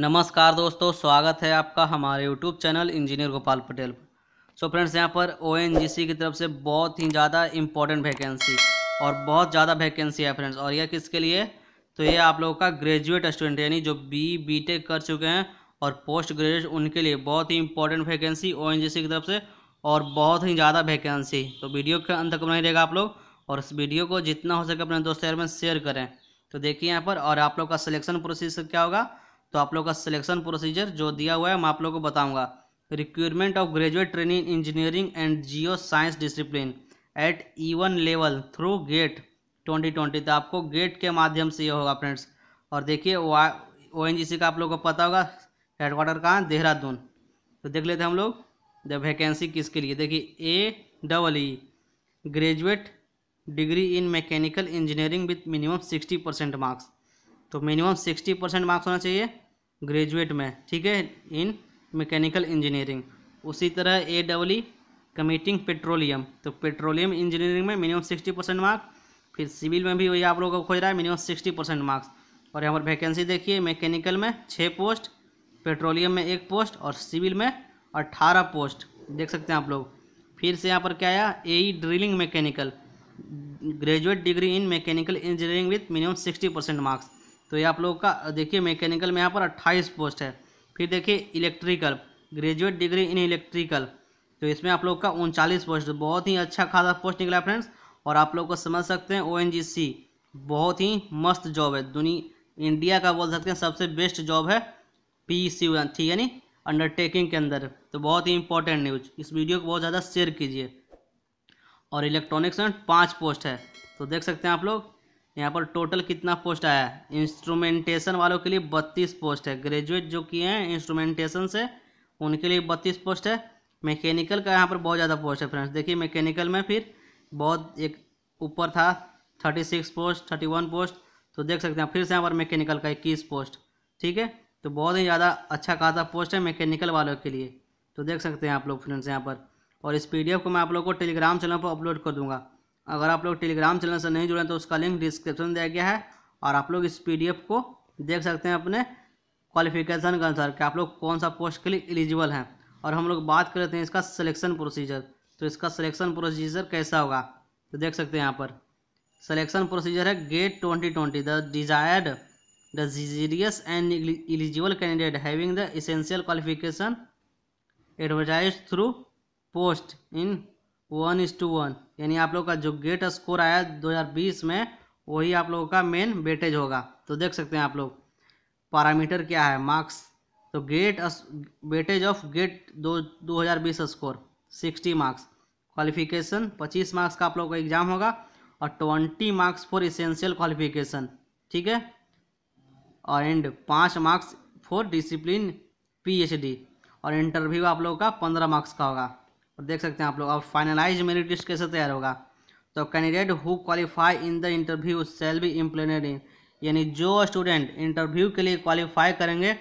नमस्कार दोस्तों स्वागत है आपका हमारे YouTube channel engineer Gopal Patel पर सो फ्रेंड्स यहाँ पर ओ की तरफ से बहुत ही ज़्यादा इम्पोर्टेंट वैकेंसी और बहुत ज़्यादा वैकेंसी है फ्रेंड्स और यह किसके लिए तो ये आप लोगों का ग्रेजुएट स्टूडेंट यानी जो बी बी टेक कर चुके हैं और पोस्ट ग्रेजुएट उनके लिए बहुत ही इंपॉर्टेंट वैकेंसी ओ की तरफ से और बहुत ही ज़्यादा वैकेंसी तो वीडियो के अंत तक नहीं रहेगा आप लोग और इस वीडियो को जितना हो सके अपने दोस्त यार में शेयर करें तो देखिए यहाँ पर और आप लोग का सिलेक्शन प्रोसेस क्या होगा तो आप लोग का सिलेक्शन प्रोसीजर जो दिया हुआ है मैं आप लोग को बताऊँगा requirement of graduate training engineering and geoscience discipline at E one level through GATE twenty twenty तो आपको गेट के माध्यम से ये होगा फ्रेंड्स और देखिए ओ एन जी सी का आप लोग को पता होगा हेडक्वार्टर कहाँ देहरादून तो देख लेते हैं हम लोग द वैकेंसी किसके लिए देखिए A double E graduate degree in mechanical engineering with minimum sixty percent marks तो मिनिमम सिक्सटी परसेंट मार्क्स होना चाहिए ग्रेजुएट में ठीक है इन मैकेनिकल इंजीनियरिंग उसी तरह ए डबल ई कमेटिंग पेट्रोलियम तो पेट्रोलियम इंजीनियरिंग में मिनिमम सिक्सटी परसेंट मार्क्स फिर सिविल में भी वही आप लोगों को खोज रहा है मिनिमम सिक्सटी परसेंट मार्क्स और यहाँ पर वैकेंसी देखिए मैकेनिकल में छः पोस्ट पेट्रोलियम में एक पोस्ट और सिविल में अट्ठारह पोस्ट देख सकते हैं आप लोग फिर से यहाँ पर क्या आया A drilling mechanical graduate degree in mechanical engineering with minimum sixty percent marks तो ये आप लोगों का देखिए मैकेनिकल में यहाँ पर अट्ठाईस पोस्ट है फिर देखिए electrical graduate degree in electrical तो इसमें आप लोग का उनचालीस पोस्ट बहुत ही अच्छा खासा पोस्ट निकला फ्रेंड्स और आप लोग को समझ सकते हैं ओ बहुत ही मस्त जॉब है दुनिया इंडिया का बोल सकते हैं सबसे बेस्ट जॉब है पी सी ठीक है नी अंडरटेकिंग के अंदर तो बहुत ही इंपॉर्टेंट न्यूज इस वीडियो को बहुत ज़्यादा शेयर कीजिए और इलेक्ट्रॉनिक्स में पाँच पोस्ट है तो देख सकते हैं आप लोग यहाँ पर टोटल कितना पोस्ट आया इंस्ट्रूमेंटेशन वालों के लिए बत्तीस पोस्ट है ग्रेजुएट जो किए हैं इंस्ट्रूमेंटेशन से उनके लिए बत्तीस पोस्ट है मैकेनिकल का यहाँ पर बहुत ज़्यादा पोस्ट है फ्रेंड्स देखिए मैकेनिकल में फिर बहुत एक ऊपर था thirty six post thirty one post तो देख सकते हैं फिर से यहाँ पर मैकेनिकल का इक्कीस पोस्ट ठीक है तो बहुत ही ज़्यादा अच्छा खासा पोस्ट है मैकेनिकल वालों के लिए तो देख सकते हैं आप लोग फ्रेंड्स यहाँ पर और इस पी को मैं आप लोग को टेलीग्राम चैनल पर अपलोड कर दूँगा अगर आप लोग टेलीग्राम चैनल से नहीं जुड़े तो उसका लिंक डिस्क्रिप्शन दिया गया है और आप लोग इस पी को देख सकते हैं अपने क्वालिफिकेशन के अनुसार कि आप लोग कौन सा पोस्ट के लिए एलिजिबल हैं और हम लोग बात कर लेते हैं इसका सिलेक्शन प्रोसीजर तो इसका सिलेक्शन प्रोसीजर कैसा होगा तो देख सकते हैं यहाँ पर सिलेक्शन प्रोसीजर है GATE twenty twenty the desired the desirous and eligible candidate having the essential qualification advertise through post in one is to one यानी आप लोग का जो गेट स्कोर आया 2020 में वही आप लोगों का मेन बेटेज होगा तो देख सकते हैं आप लोग पैरामीटर क्या है मार्क्स तो गेट बेटेज ऑफ गेट दो दो हज़ार बीस स्कोर सिक्सटी मार्क्स क्वालिफिकेशन पच्चीस मार्क्स का आप लोग का एग्जाम होगा और twenty marks for essential qualification ठीक है और एंड पाँच मार्क्स फॉर डिसिप्लिन पीएचडी और इंटरव्यू आप लोगों का पंद्रह मार्क्स का होगा देख सकते हैं आप लोग अब फाइनलाइज मेरिट लिस्ट कैसे तैयार होगा तो candidate who qualify in the interview shall be implement in यानी जो स्टूडेंट इंटरव्यू के लिए क्वालिफाई करेंगे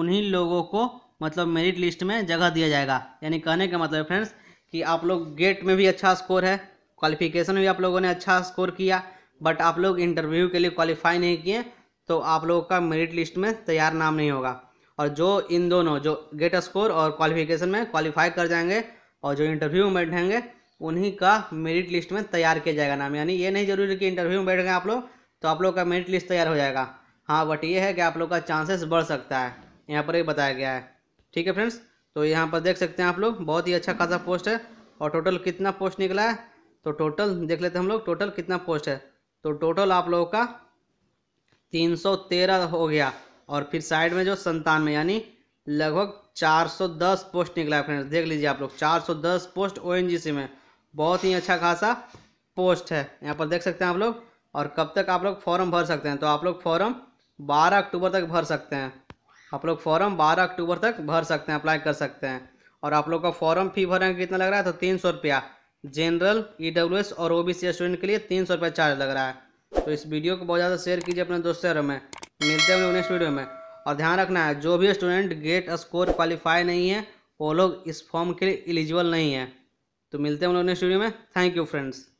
उन्हीं लोगों को मतलब मेरिट लिस्ट में जगह दिया जाएगा यानी कहने का मतलब फ्रेंड्स कि आप लोग गेट में भी अच्छा स्कोर है क्वालिफिकेशन भी आप लोगों ने अच्छा स्कोर किया बट आप लोग इंटरव्यू के लिए क्वालिफाई नहीं किए तो आप लोगों का मेरिट लिस्ट में तैयार नाम नहीं होगा और जो इन दोनों जो गेट स्कोर और क्वालिफिकेशन में क्वालिफाई कर जाएंगे और जो इंटरव्यू में बैठेंगे उन्हीं का मेरिट लिस्ट में तैयार किया जाएगा नाम यानी ये नहीं जरूरी कि इंटरव्यू में बैठ गए आप लोग तो आप लोग का मेरिट लिस्ट तैयार हो जाएगा हाँ बट ये है कि आप लोग का चांसेस बढ़ सकता है यहाँ पर ये बताया गया है ठीक है फ्रेंड्स तो यहाँ पर देख सकते हैं आप लोग बहुत ही अच्छा खासा पोस्ट है और टोटल कितना पोस्ट निकला है तो टोटल देख लेते हैं हम लोग टोटल कितना पोस्ट है तो टोटल आप लोगों का तीन सौ तेरह हो गया और फिर साइड में जो संतानवे यानी लगभग 410 पोस्ट निकला है फ्रेंड्स देख लीजिए आप लोग 410 पोस्ट ओएनजीसी में बहुत ही अच्छा खासा पोस्ट है यहाँ पर देख सकते हैं आप लोग और कब तक आप लोग फॉर्म भर सकते हैं तो आप लोग फॉर्म 12 अक्टूबर तक भर सकते हैं आप लोग फॉर्म 12 अक्टूबर तक भर सकते हैं अप्लाई कर सकते हैं और आप लोग का फॉर्म फी भरने का कितना लग रहा है तो तीन सौ रुपया जनरल ई e एस और ओ बी सी स्टूडेंट के लिए तीन सौ रुपया चार्ज लग रहा है तो इस वीडियो को बहुत ज़्यादा शेयर कीजिए अपने दोस्तों में मिलते हैं नेक्स्ट वीडियो में और ध्यान रखना है जो भी स्टूडेंट गेट स्कोर क्वालिफाई नहीं है वो लोग इस फॉर्म के लिए एलिजिबल नहीं है तो मिलते हैं हम लोग नेक्स्ट वीडियो में थैंक यू फ्रेंड्स